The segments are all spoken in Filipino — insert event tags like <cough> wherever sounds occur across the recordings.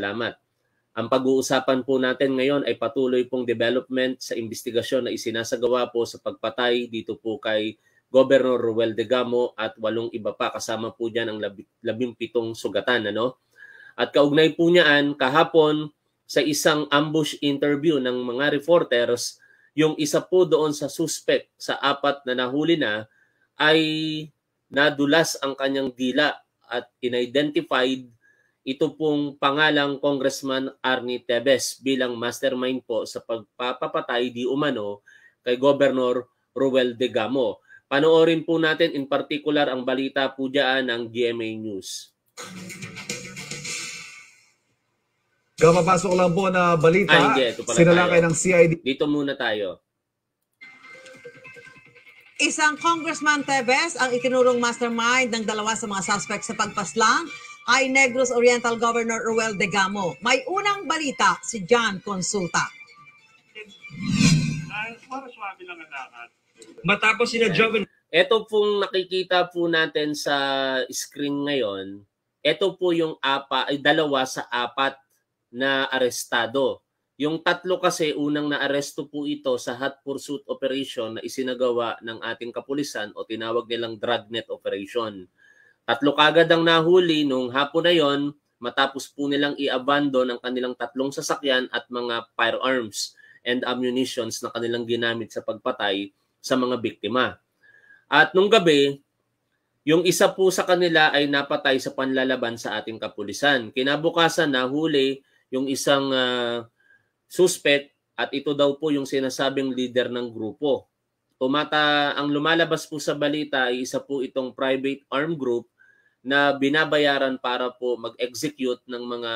salamat. Ang pag-uusapan po natin ngayon ay patuloy pong development sa investigasyon na isinasagawa po sa pagpatay dito po kay Governor Ruel de Gamo at walong iba pa kasama po dyan ang lab- labing pitong sugatan. Ano? At kaugnay po niyaan, kahapon sa isang ambush interview ng mga reporters, yung isa po doon sa suspect sa apat na nahuli na ay nadulas ang kanyang dila at inidentified ito pong pangalang Congressman Arnie Tebes bilang mastermind po sa pagpapapatay di umano kay Governor Ruel de Gamo. Panoorin po natin in particular ang balita po dyan ng GMA News. Kapapasok lang po na balita, Ay, hindi, sinalakay ng CID. Dito muna tayo. Isang Congressman Tevez ang itinurong mastermind ng dalawa sa mga suspects sa pagpaslang ay Negros Oriental Governor Ruel De Gamo. May unang balita si John Consulta. Matapos sina Joven. Ito pong nakikita po natin sa screen ngayon, ito po yung apa, ay dalawa sa apat na arestado. Yung tatlo kasi unang naaresto po ito sa hot pursuit operation na isinagawa ng ating kapulisan o tinawag nilang dragnet operation Tatlo kagad ang nahuli nung hapon na yon matapos po nilang i-abandon ang kanilang tatlong sasakyan at mga firearms and ammunitions na kanilang ginamit sa pagpatay sa mga biktima. At nung gabi, yung isa po sa kanila ay napatay sa panlalaban sa ating kapulisan. Kinabukasan nahuli yung isang uh, suspect at ito daw po yung sinasabing leader ng grupo. Tumata ang lumalabas po sa balita ay isa po itong private armed group na binabayaran para po mag-execute ng mga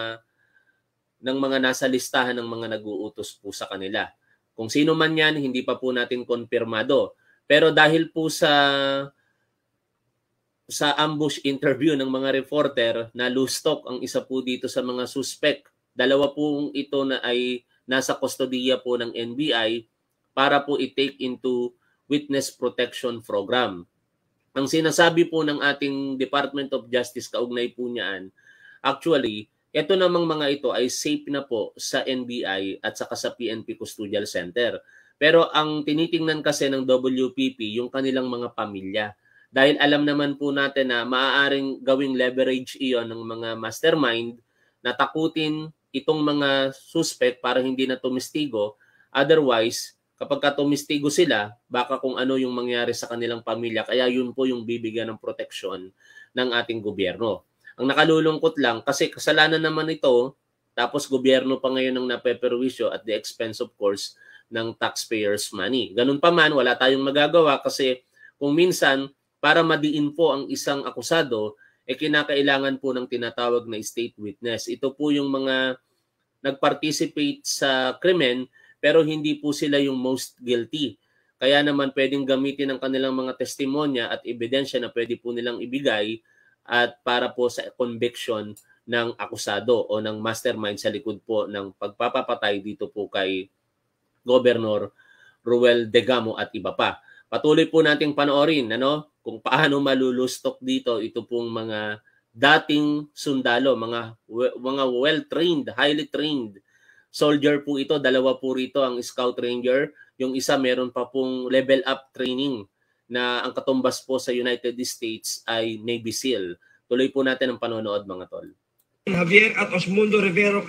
ng mga nasa listahan ng mga naguutos po sa kanila. Kung sino man 'yan, hindi pa po natin konpirmado. Pero dahil po sa sa ambush interview ng mga reporter na lustok ang isa po dito sa mga suspect. Dalawa po ito na ay nasa kustodiya po ng NBI para po i-take into witness protection program. Ang sinasabi po ng ating Department of Justice kaugnay po niyan, actually, ito namang mga ito ay safe na po sa NBI at saka sa PNP Custodial Center. Pero ang tinitingnan kasi ng WPP, yung kanilang mga pamilya. Dahil alam naman po natin na maaaring gawing leverage iyon ng mga mastermind na takutin itong mga suspect para hindi na tumistigo. Otherwise, kapag ka sila, baka kung ano yung mangyari sa kanilang pamilya. Kaya yun po yung bibigyan ng proteksyon ng ating gobyerno. Ang nakalulungkot lang, kasi kasalanan naman ito, tapos gobyerno pa ngayon ang napeperwisyo at the expense of course ng taxpayers' money. Ganun pa man, wala tayong magagawa kasi kung minsan, para madiin po ang isang akusado, eh kinakailangan po ng tinatawag na state witness. Ito po yung mga nagparticipate sa krimen pero hindi po sila yung most guilty. Kaya naman pwedeng gamitin ang kanilang mga testimonya at ebidensya na pwede po nilang ibigay at para po sa conviction ng akusado o ng mastermind sa likod po ng pagpapapatay dito po kay Governor Ruel Degamo at iba pa. Patuloy po nating panoorin ano, kung paano malulustok dito ito pong mga dating sundalo, mga mga well-trained, highly trained soldier po ito, dalawa po rito ang scout ranger. Yung isa meron pa pong level up training na ang katumbas po sa United States ay Navy SEAL. Tuloy po natin ang panonood mga tol. Javier at Osmundo Rivero,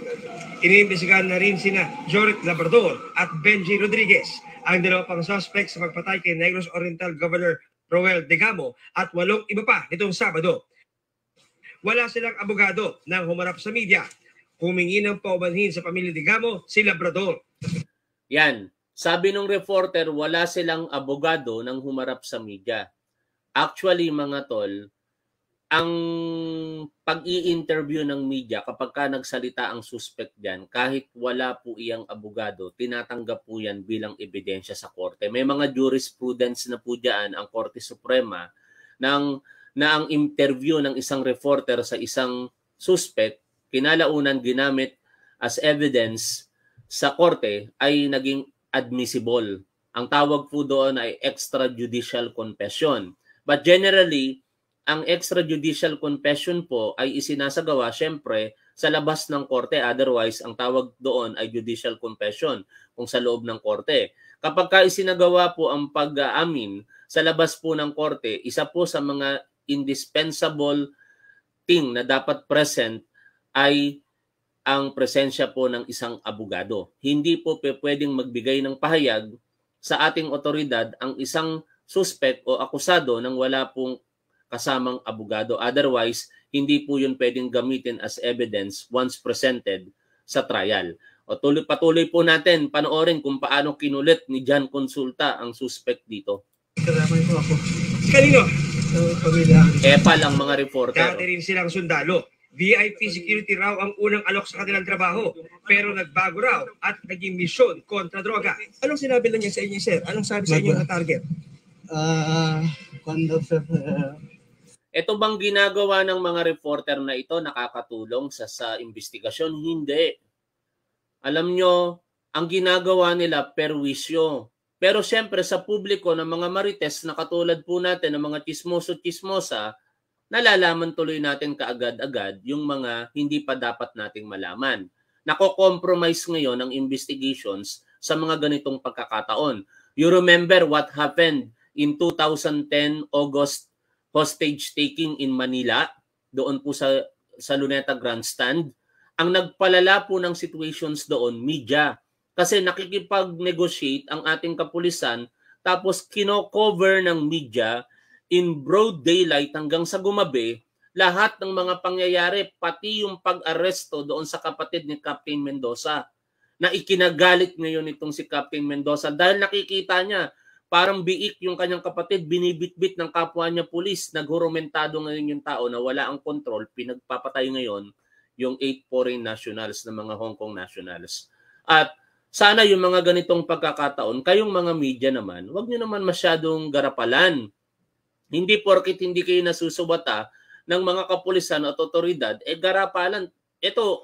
iniimbestigahan na rin sina Joric Labrador at Benji Rodriguez, ang dalawa pang suspects sa pagpatay kay Negros Oriental Governor Roel Degamo at walong iba pa nitong Sabado. Wala silang abogado nang humarap sa media humingi ng paumanhin sa pamilya de Gamo si Labrador. Yan. Sabi ng reporter, wala silang abogado nang humarap sa media. Actually, mga tol, ang pag-i-interview ng media kapag ka nagsalita ang suspect diyan kahit wala po iyang abogado tinatanggap po yan bilang ebidensya sa korte may mga jurisprudence na po diyan ang Korte Suprema nang na ang interview ng isang reporter sa isang suspect kinalaunan ginamit as evidence sa korte ay naging admissible. Ang tawag po doon ay extrajudicial confession. But generally, ang extrajudicial confession po ay isinasagawa syempre sa labas ng korte. Otherwise, ang tawag doon ay judicial confession kung sa loob ng korte. Kapag ka isinagawa po ang pag-aamin sa labas po ng korte, isa po sa mga indispensable thing na dapat present ay ang presensya po ng isang abogado. Hindi po pwedeng magbigay ng pahayag sa ating otoridad ang isang suspect o akusado nang wala pong kasamang abogado. Otherwise, hindi po yun pwedeng gamitin as evidence once presented sa trial. O tuloy, patuloy po natin panoorin kung paano kinulit ni John Consulta ang suspect dito. Karamay po ako. Kanino? Sa pamilya. Epal ang mga reporter. Dati rin silang sundalo. VIP security raw ang unang alok sa kanilang trabaho, pero nagbago raw at naging misyon kontra droga. Anong sinabi lang niya sa inyo, sir? Anong sabi sa inyo na target? Uh, ah, kondo, sir. Ito bang ginagawa ng mga reporter na ito nakakatulong sa sa investigasyon? Hindi. Alam nyo, ang ginagawa nila perwisyo. Pero siyempre sa publiko ng mga marites na katulad po natin ng mga chismoso-chismosa, nalalaman tuloy natin kaagad-agad yung mga hindi pa dapat nating malaman. Nako-compromise ngayon ang investigations sa mga ganitong pagkakataon. You remember what happened in 2010 August hostage taking in Manila doon po sa sa Luneta Grandstand. Ang nagpalala po ng situations doon, media. Kasi nakikipag-negotiate ang ating kapulisan tapos kino-cover ng media in broad daylight hanggang sa gumabi, lahat ng mga pangyayari, pati yung pag-aresto doon sa kapatid ni Captain Mendoza na ikinagalit ngayon itong si Captain Mendoza dahil nakikita niya parang biik yung kanyang kapatid, binibitbit ng kapwa niya pulis, naghurumentado ngayon yung tao na wala ang kontrol pinagpapatay ngayon yung 8 foreign nationals na mga Hong Kong nationals. At sana yung mga ganitong pagkakataon, kayong mga media naman, wag niyo naman masyadong garapalan hindi porkit hindi kayo nasusubata ng mga kapulisan at otoridad, eh garapalan. Ito,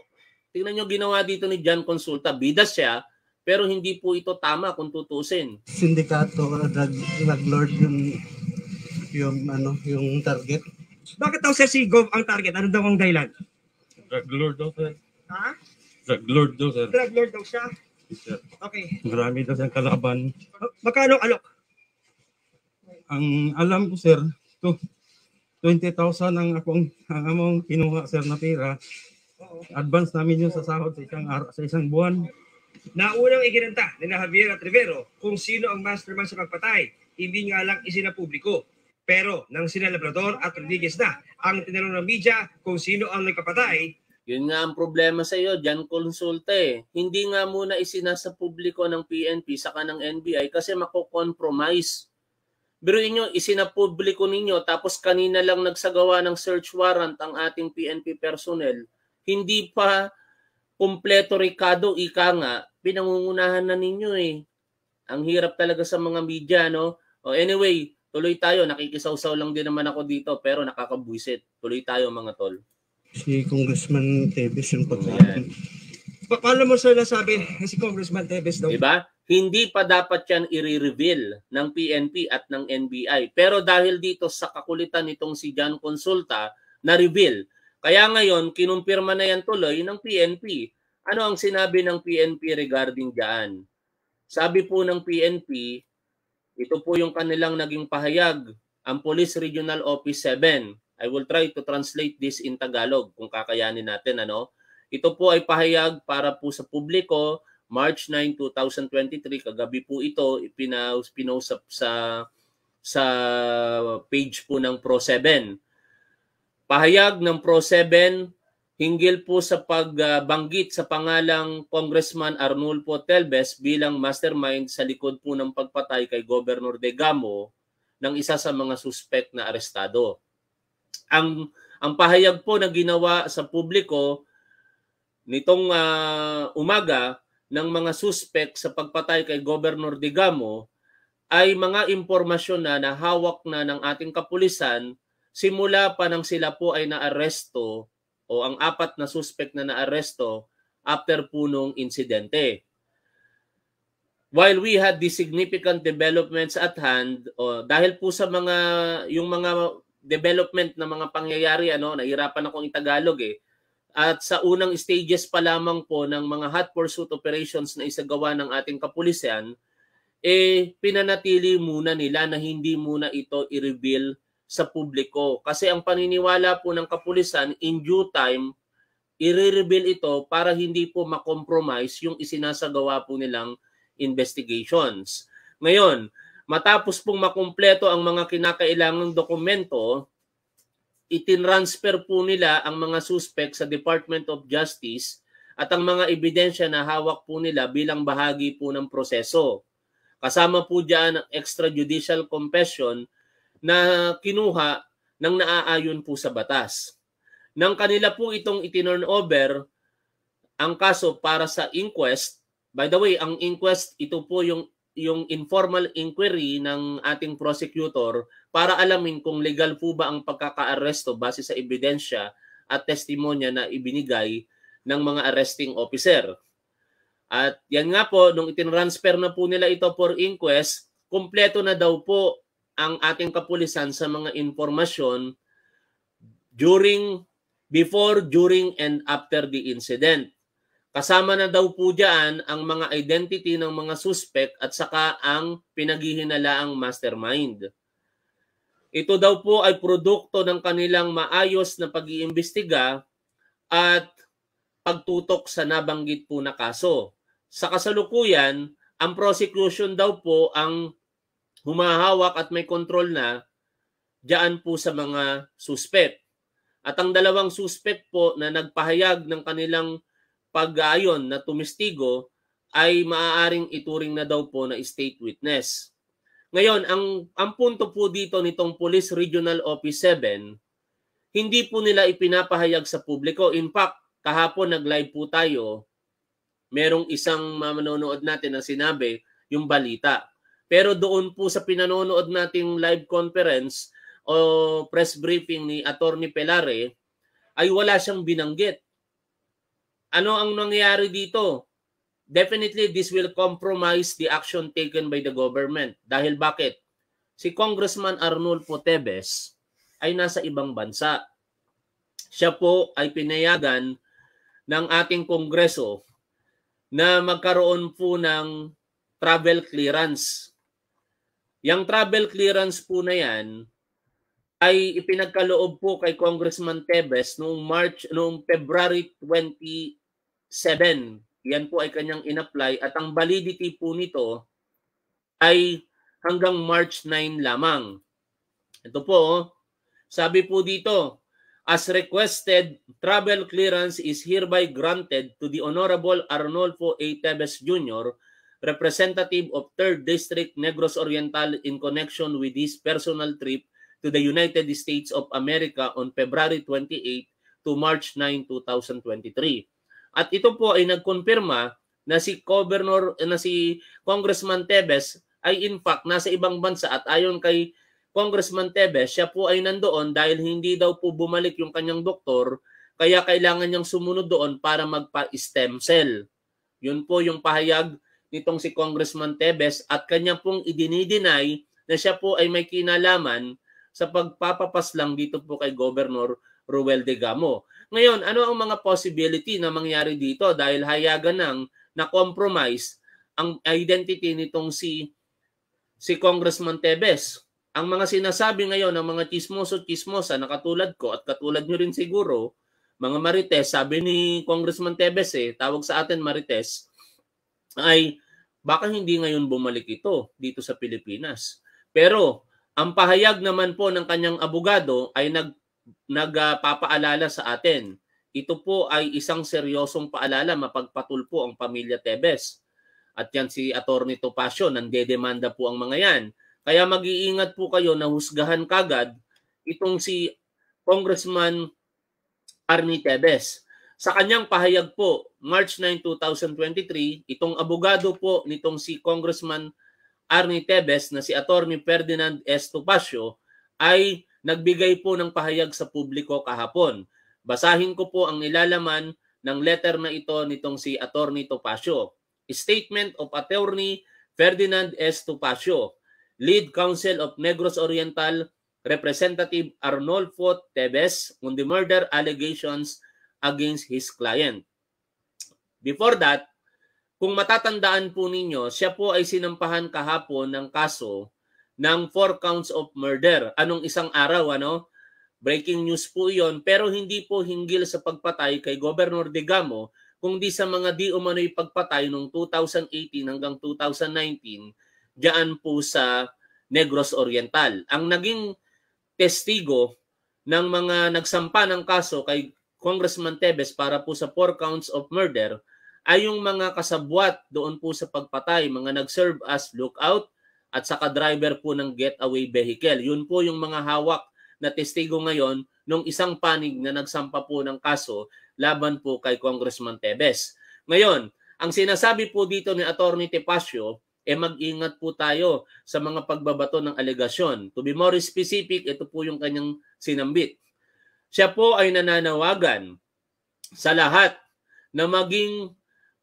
tingnan nyo ginawa dito ni John Consulta. Bida siya, pero hindi po ito tama kung tutusin. Sindikato, drug, drug lord yung, yung, ano, yung target. Bakit daw sa Sigov ang target? Ano daw ang dahilan? Drug lord daw sir. Ha? Drug lord daw sir. Drug lord daw siya? Yes, sir. Okay. Marami daw siyang kalaban. Magkano alok? Ang alam ko sir, to 20,000 ang akong ang among kinuha sir na pera. Advance namin yun sa sahod sa isang ar- sa isang buwan. Naunang ikinanta ni na Javier at Rivero kung sino ang mastermind sa pagpatay. Hindi nga lang isinapubliko. Pero nang sina at Rodriguez na ang tinanong ng media kung sino ang nagpapatay, yun nga ang problema sa iyo, Jan Consulta eh. Hindi nga muna isinasa publiko ng PNP saka ng NBI kasi mako-compromise Biruin nyo, isinapubliko ninyo tapos kanina lang nagsagawa ng search warrant ang ating PNP personnel. Hindi pa kumpleto Ricardo, ika nga, pinangungunahan na ninyo eh. Ang hirap talaga sa mga media, no? Oh, anyway, tuloy tayo. Nakikisawsaw lang din naman ako dito pero nakakabwisit. Tuloy tayo mga tol. Si Congressman Tevez yung pagkakas. Pakala mo sila sabi si Congressman Tevez daw. Diba? Hindi pa dapat yan i-reveal ng PNP at ng NBI. Pero dahil dito sa kakulitan nitong si John Consulta, na-reveal. Kaya ngayon, kinumpirma na yan tuloy ng PNP. Ano ang sinabi ng PNP regarding diyan? Sabi po ng PNP, ito po yung kanilang naging pahayag, ang Police Regional Office 7. I will try to translate this in Tagalog kung kakayanin natin. Ano? Ito po ay pahayag para po sa publiko March 9, 2023, kagabi po ito, pinos, pinosap sa sa page po ng Pro7. Pahayag ng Pro7 hinggil po sa pagbanggit sa pangalang Congressman Arnulfo Telbes bilang mastermind sa likod po ng pagpatay kay Governor De Gamo ng isa sa mga suspek na arestado. Ang ang pahayag po na ginawa sa publiko nitong uh, umaga ng mga suspect sa pagpatay kay Governor Digamo ay mga impormasyon na nahawak na ng ating kapulisan simula pa nang sila po ay naaresto o ang apat na suspect na naaresto after punong insidente. While we had the significant developments at hand, oh, dahil po sa mga yung mga development na mga pangyayari ano, nahirapan akong itagalog eh at sa unang stages pa lamang po ng mga hot pursuit operations na isagawa ng ating kapulisan, eh pinanatili muna nila na hindi muna ito i-reveal sa publiko. Kasi ang paniniwala po ng kapulisan, in due time, i-reveal ito para hindi po makompromise yung isinasagawa po nilang investigations. Ngayon, matapos pong makumpleto ang mga kinakailangang dokumento, itinransfer po nila ang mga suspect sa Department of Justice at ang mga ebidensya na hawak po nila bilang bahagi po ng proseso. Kasama po dyan ang extrajudicial confession na kinuha ng naaayon po sa batas. Nang kanila po itong itinurn over ang kaso para sa inquest, by the way, ang inquest ito po yung yung informal inquiry ng ating prosecutor para alamin kung legal po ba ang pagkakaaresto base sa ebidensya at testimonya na ibinigay ng mga arresting officer. At yan nga po, nung itinransfer na po nila ito for inquest, kumpleto na daw po ang ating kapulisan sa mga informasyon during, before, during, and after the incident. Kasama na daw po dyan ang mga identity ng mga suspect at saka ang pinaghihinalaang mastermind. Ito daw po ay produkto ng kanilang maayos na pag-iimbestiga at pagtutok sa nabanggit po na kaso. Sa kasalukuyan, ang prosecution daw po ang humahawak at may control na diyan po sa mga suspect. At ang dalawang suspect po na nagpahayag ng kanilang pag uh, na tumistigo, ay maaaring ituring na daw po na state witness. Ngayon, ang, ang punto po dito nitong Police Regional Office 7, hindi po nila ipinapahayag sa publiko. In fact, kahapon nag-live po tayo, merong isang manonood natin na sinabi yung balita. Pero doon po sa pinanonood nating live conference o press briefing ni Attorney Pelare, ay wala siyang binanggit ano ang nangyari dito? Definitely, this will compromise the action taken by the government. Dahil bakit? Si Congressman Arnulfo Tebes ay nasa ibang bansa. Siya po ay pinayagan ng ating Kongreso na magkaroon po ng travel clearance. Yang travel clearance po na yan ay ipinagkaloob po kay Congressman Tebes noong March noong February 20 7. Yan po ay kanyang inapply at ang validity po nito ay hanggang March 9 lamang. Ito po, oh. sabi po dito, As requested, travel clearance is hereby granted to the Honorable Arnolfo A. Tebes Jr., representative of 3rd District Negros Oriental in connection with his personal trip to the United States of America on February 28 to March 9, 2023. At ito po ay nagkumpirma na si Governor eh, na si Congressman Tebes ay in fact nasa ibang bansa at ayon kay Congressman Tebes, siya po ay nandoon dahil hindi daw po bumalik yung kanyang doktor kaya kailangan niyang sumunod doon para magpa-stem cell. Yun po yung pahayag nitong si Congressman Tebes at kanya pong idinideny na siya po ay may kinalaman sa pagpapapas lang dito po kay Governor Ruel de Gamo. Ngayon, ano ang mga possibility na mangyari dito dahil hayagan ng na-compromise ang identity nitong si si Congressman Tebes. Ang mga sinasabi ngayon ng mga chismoso-chismosa na katulad ko at katulad nyo rin siguro, mga Marites, sabi ni Congressman Tebes eh, tawag sa atin Marites, ay baka hindi ngayon bumalik ito dito sa Pilipinas. Pero ang pahayag naman po ng kanyang abogado ay nag nagpapaalala uh, sa atin. Ito po ay isang seryosong paalala mapagpatulpo ang pamilya Tebes. At yan si Attorney Topacio, nandedemanda po ang mga yan. Kaya mag-iingat po kayo na husgahan kagad itong si Congressman Arnie Tebes. Sa kanyang pahayag po, March 9, 2023, itong abogado po nitong si Congressman Arnie Tebes na si Attorney Ferdinand S. Topacio ay nagbigay po ng pahayag sa publiko kahapon. Basahin ko po ang nilalaman ng letter na ito nitong si Attorney Topacio. Statement of Attorney Ferdinand S. Topacio, Lead Counsel of Negros Oriental, Representative Arnolfo Tebes on the murder allegations against his client. Before that, kung matatandaan po ninyo, siya po ay sinampahan kahapon ng kaso ng four counts of murder. Anong isang araw, ano? Breaking news po yon pero hindi po hinggil sa pagpatay kay Governor De Gamo, kundi sa mga di umano'y pagpatay noong 2018 hanggang 2019 diyan po sa Negros Oriental. Ang naging testigo ng mga nagsampa ng kaso kay Congressman Tebes para po sa four counts of murder ay yung mga kasabwat doon po sa pagpatay, mga nag-serve as lookout, at saka driver po ng getaway vehicle. Yun po yung mga hawak na testigo ngayon nung isang panig na nagsampa po ng kaso laban po kay Congressman Tebes. Ngayon, ang sinasabi po dito ni Attorney Tepasio, eh mag-ingat po tayo sa mga pagbabato ng alegasyon. To be more specific, ito po yung kanyang sinambit. Siya po ay nananawagan sa lahat na maging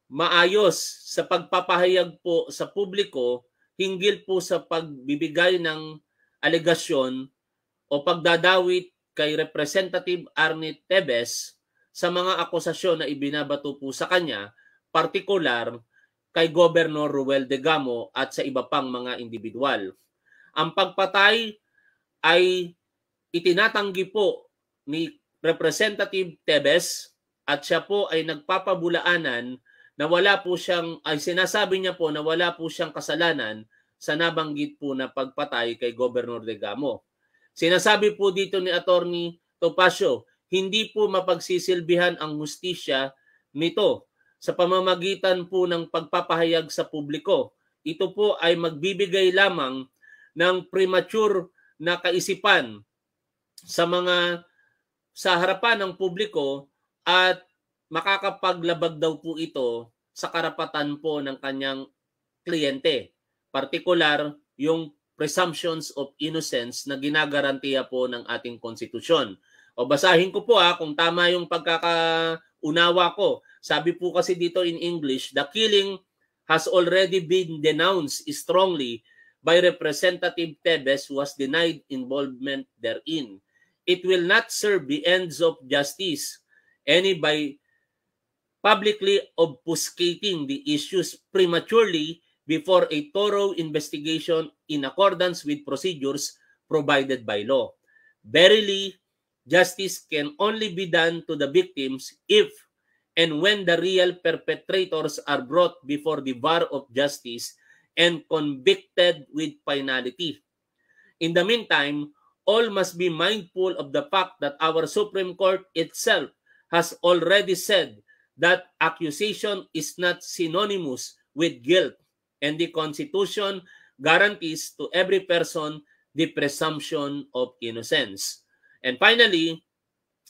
maayos sa pagpapahayag po sa publiko hinggil po sa pagbibigay ng alegasyon o pagdadawit kay Representative Arnie Tebes sa mga akusasyon na ibinabato po sa kanya, partikular kay Governor Ruel de Gamo at sa iba pang mga individual. Ang pagpatay ay itinatanggi po ni Representative Tebes at siya po ay nagpapabulaanan na wala po siyang, ay sinasabi niya po na wala po siyang kasalanan sa nabanggit po na pagpatay kay Governor De Gamo. Sinasabi po dito ni Attorney Topacio, hindi po mapagsisilbihan ang hustisya nito sa pamamagitan po ng pagpapahayag sa publiko. Ito po ay magbibigay lamang ng premature na kaisipan sa mga sa harapan ng publiko at makakapaglabag daw po ito sa karapatan po ng kanyang kliyente, partikular yung presumptions of innocence na ginagarantiya po ng ating konstitusyon. O basahin ko po ha, ah, kung tama yung pagkakaunawa ko. Sabi po kasi dito in English, the killing has already been denounced strongly by Representative Tebes was denied involvement therein. It will not serve the ends of justice any by publicly obfuscating the issues prematurely before a thorough investigation in accordance with procedures provided by law. Verily, justice can only be done to the victims if and when the real perpetrators are brought before the bar of justice and convicted with finality. In the meantime, all must be mindful of the fact that our Supreme Court itself has already said that accusation is not synonymous with guilt, and the Constitution guarantees to every person the presumption of innocence. And finally,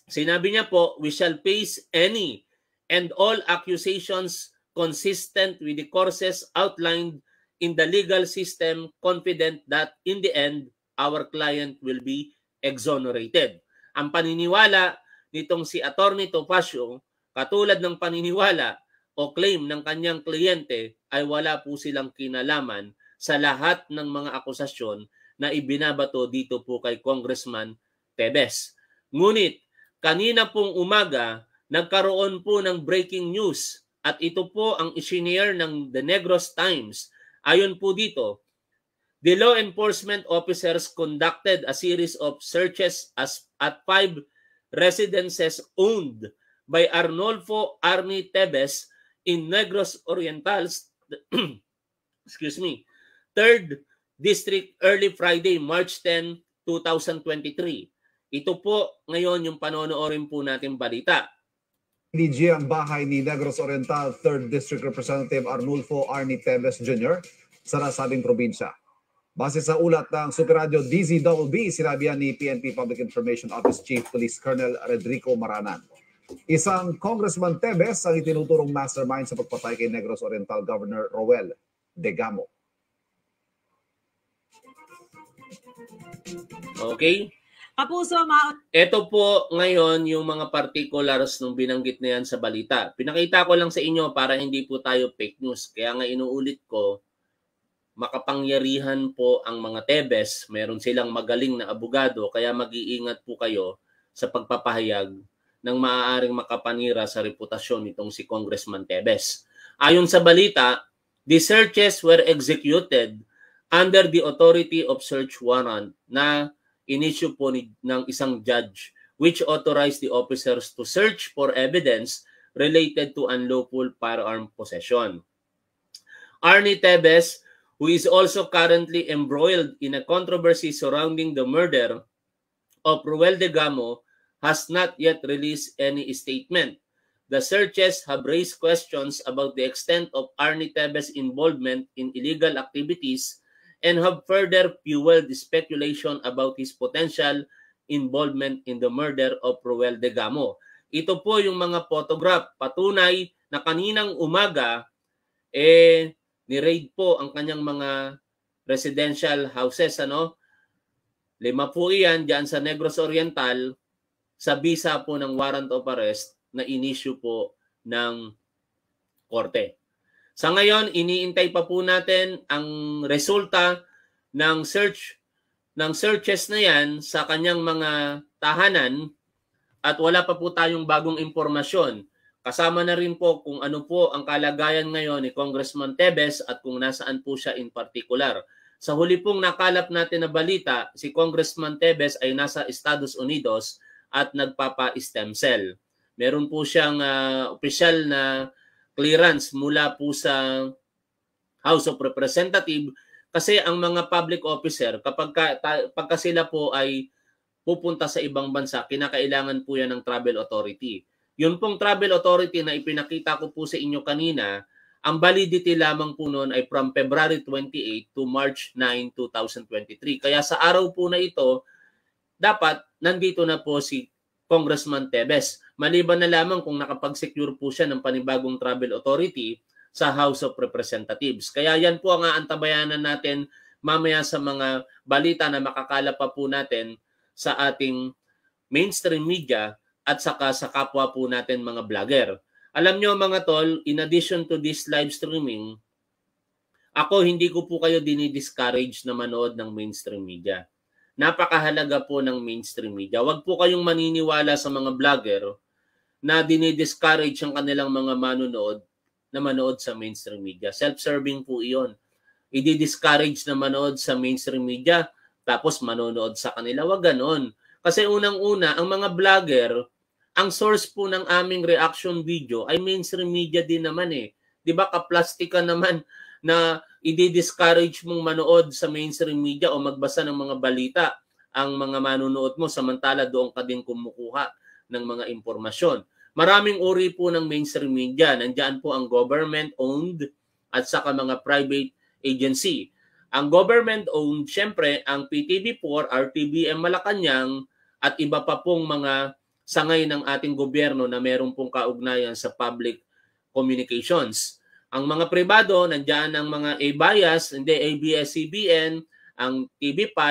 sinabi niya po, we shall face any and all accusations consistent with the courses outlined in the legal system, confident that in the end, our client will be exonerated. Ang paniniwala nitong si Attorney Topacio Katulad ng paniniwala o claim ng kanyang kliyente ay wala po silang kinalaman sa lahat ng mga akusasyon na ibinabato dito po kay Congressman Tebes. Ngunit kanina pong umaga, nagkaroon po ng breaking news at ito po ang isinier ng The Negros Times. Ayon po dito, the law enforcement officers conducted a series of searches as at five residences owned by Arnolfo Arni Tebes in Negros Orientals, <clears throat> excuse me, 3rd District early Friday, March 10, 2023. Ito po ngayon yung panonoorin po natin balita. DG ang bahay ni Negros Oriental 3rd District Representative Arnulfo Arni Tebes Jr. sa nasabing probinsya. Base sa ulat ng Superradyo DZWB, sinabi ni PNP Public Information Office Chief Police Colonel Rodrigo Maranan. Isang Congressman Tebes ang itinuturong mastermind sa pagpatay kay Negros Oriental Governor Roel De Gamo. Okay? Kapuso, ma... Ito po ngayon yung mga particulars nung binanggit na yan sa balita. Pinakita ko lang sa inyo para hindi po tayo fake news. Kaya nga inuulit ko, makapangyarihan po ang mga Tebes. Meron silang magaling na abogado, kaya mag-iingat po kayo sa pagpapahayag ng maaaring makapanira sa reputasyon nitong si Congressman Tebes. Ayon sa balita, the searches were executed under the authority of search warrant na inisyu po ni, ng isang judge which authorized the officers to search for evidence related to unlawful firearm possession. Arnie Tebes, who is also currently embroiled in a controversy surrounding the murder of Ruel de Gamo, has not yet released any statement. The searches have raised questions about the extent of Arnie Tebe's involvement in illegal activities and have further fueled the speculation about his potential involvement in the murder of Ruel de Gamo. Ito po yung mga photograph patunay na kaninang umaga eh ni-raid po ang kanyang mga residential houses ano. Lima po iyan diyan sa Negros Oriental sa visa po ng warrant of arrest na inisyu po ng korte. Sa ngayon, iniintay pa po natin ang resulta ng search ng searches na yan sa kanyang mga tahanan at wala pa po tayong bagong impormasyon. Kasama na rin po kung ano po ang kalagayan ngayon ni Congressman Tebes at kung nasaan po siya in particular. Sa huli pong nakalap natin na balita, si Congressman Tebes ay nasa Estados Unidos at nagpapa-stem cell. Meron po siyang uh, ah, official na clearance mula po sa House of Representative kasi ang mga public officer kapag ka, ta, pagka sila po ay pupunta sa ibang bansa, kinakailangan po yan ng travel authority. Yun pong travel authority na ipinakita ko po sa inyo kanina, ang validity lamang po noon ay from February 28 to March 9, 2023. Kaya sa araw po na ito, dapat nandito na po si Congressman Tebes. Maliban na lamang kung nakapag-secure po siya ng panibagong travel authority sa House of Representatives. Kaya yan po ang aantabayanan natin mamaya sa mga balita na makakala pa po natin sa ating mainstream media at saka sa kapwa po natin mga vlogger. Alam nyo mga tol, in addition to this live streaming, ako hindi ko po kayo dinidiscourage na manood ng mainstream media napakahalaga po ng mainstream media. Huwag po kayong maniniwala sa mga vlogger na dinidiscourage ang kanilang mga manonood na manood sa mainstream media. Self-serving po iyon. I-discourage na manood sa mainstream media tapos manonood sa kanila. Huwag ganon. Kasi unang-una, ang mga vlogger, ang source po ng aming reaction video ay mainstream media din naman eh. 'Di ba? Kaplastika naman na i-discourage mong manood sa mainstream media o magbasa ng mga balita ang mga manunood mo samantala doon ka din kumukuha ng mga impormasyon. Maraming uri po ng mainstream media. Nandiyan po ang government-owned at saka mga private agency. Ang government-owned, syempre, ang PTV4, RTBM Malacanang at iba pa pong mga sangay ng ating gobyerno na meron pong kaugnayan sa public communications. Ang mga privado, nandiyan ang mga A-bias, hindi ABS-CBN, ang TV5,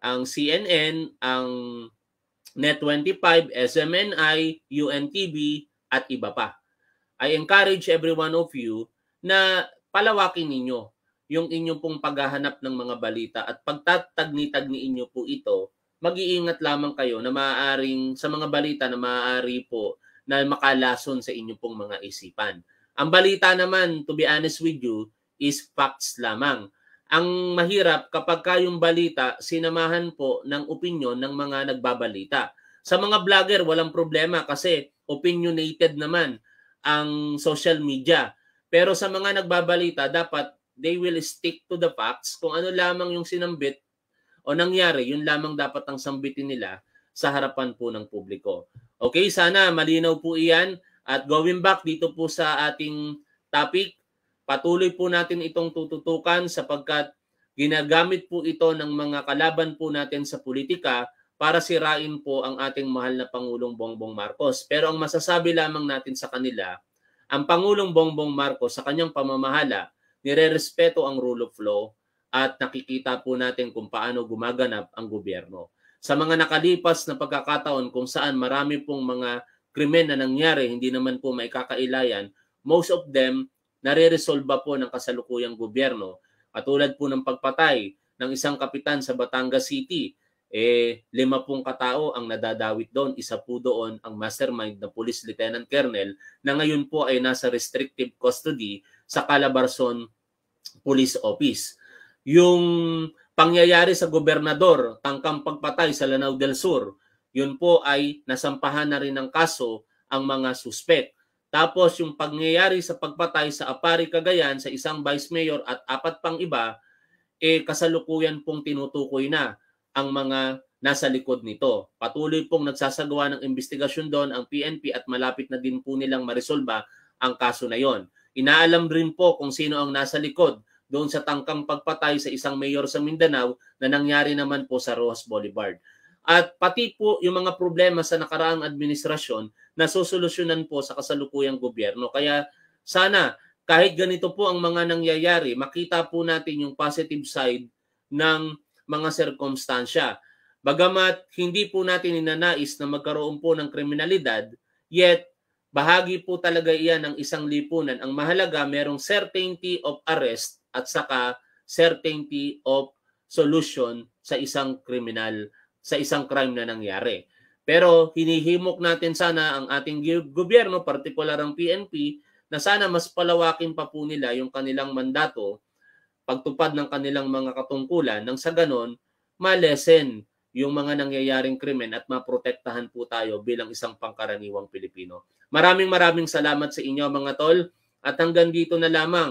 ang CNN, ang Net25, SMNI, UNTV, at iba pa. I encourage every one of you na palawakin ninyo yung inyong pong paghahanap ng mga balita at pagtatagni-tagni inyo po ito, mag-iingat lamang kayo na maaaring sa mga balita na maaari po na makalason sa inyong pong mga isipan. Ang balita naman, to be honest with you, is facts lamang. Ang mahirap kapag ka yung balita, sinamahan po ng opinion ng mga nagbabalita. Sa mga vlogger, walang problema kasi opinionated naman ang social media. Pero sa mga nagbabalita, dapat they will stick to the facts. Kung ano lamang yung sinambit o nangyari, yun lamang dapat ang sambitin nila sa harapan po ng publiko. Okay, sana malinaw po iyan. At going back dito po sa ating topic, patuloy po natin itong tututukan sapagkat ginagamit po ito ng mga kalaban po natin sa politika para sirain po ang ating mahal na Pangulong Bongbong Marcos. Pero ang masasabi lamang natin sa kanila, ang Pangulong Bongbong Marcos sa kanyang pamamahala, nire-respeto ang rule of law at nakikita po natin kung paano gumaganap ang gobyerno. Sa mga nakalipas na pagkakataon kung saan marami pong mga krimen na nangyari, hindi naman po may kakailayan, most of them nare-resolve po ng kasalukuyang gobyerno. Katulad po ng pagpatay ng isang kapitan sa Batangas City, eh, lima pong katao ang nadadawit doon. Isa po doon ang mastermind na Police Lieutenant Colonel na ngayon po ay nasa restrictive custody sa Calabarzon Police Office. Yung pangyayari sa gobernador, tangkang pagpatay sa Lanao del Sur, yun po ay nasampahan na rin ng kaso ang mga suspek. Tapos yung pangyayari sa pagpatay sa Apari Cagayan sa isang vice mayor at apat pang iba, eh kasalukuyan pong tinutukoy na ang mga nasa likod nito. Patuloy pong nagsasagawa ng investigasyon doon ang PNP at malapit na din po nilang maresolba ang kaso na yon. Inaalam rin po kung sino ang nasa likod doon sa tangkang pagpatay sa isang mayor sa Mindanao na nangyari naman po sa Rojas Boulevard at pati po yung mga problema sa nakaraang administrasyon na susolusyonan po sa kasalukuyang gobyerno. Kaya sana kahit ganito po ang mga nangyayari, makita po natin yung positive side ng mga sirkomstansya. Bagamat hindi po natin inanais na magkaroon po ng kriminalidad, yet bahagi po talaga iyan ng isang lipunan. Ang mahalaga, merong certainty of arrest at saka certainty of solution sa isang kriminal sa isang crime na nangyari. Pero hinihimok natin sana ang ating gobyerno, partikular ang PNP, na sana mas palawakin pa po nila yung kanilang mandato, pagtupad ng kanilang mga katungkulan, nang sa ganon, malesen yung mga nangyayaring krimen at maprotektahan po tayo bilang isang pangkaraniwang Pilipino. Maraming maraming salamat sa inyo mga tol at hanggang dito na lamang.